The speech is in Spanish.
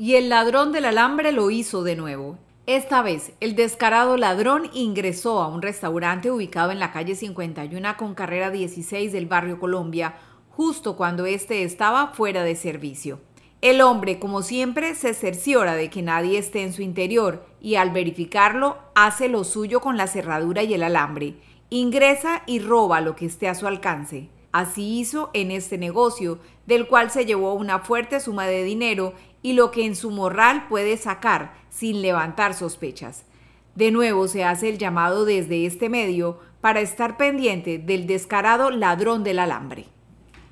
Y el ladrón del alambre lo hizo de nuevo. Esta vez, el descarado ladrón ingresó a un restaurante ubicado en la calle 51 con carrera 16 del barrio Colombia, justo cuando este estaba fuera de servicio. El hombre, como siempre, se cerciora de que nadie esté en su interior y al verificarlo hace lo suyo con la cerradura y el alambre. Ingresa y roba lo que esté a su alcance. Así hizo en este negocio, del cual se llevó una fuerte suma de dinero y lo que en su morral puede sacar sin levantar sospechas. De nuevo se hace el llamado desde este medio para estar pendiente del descarado ladrón del alambre.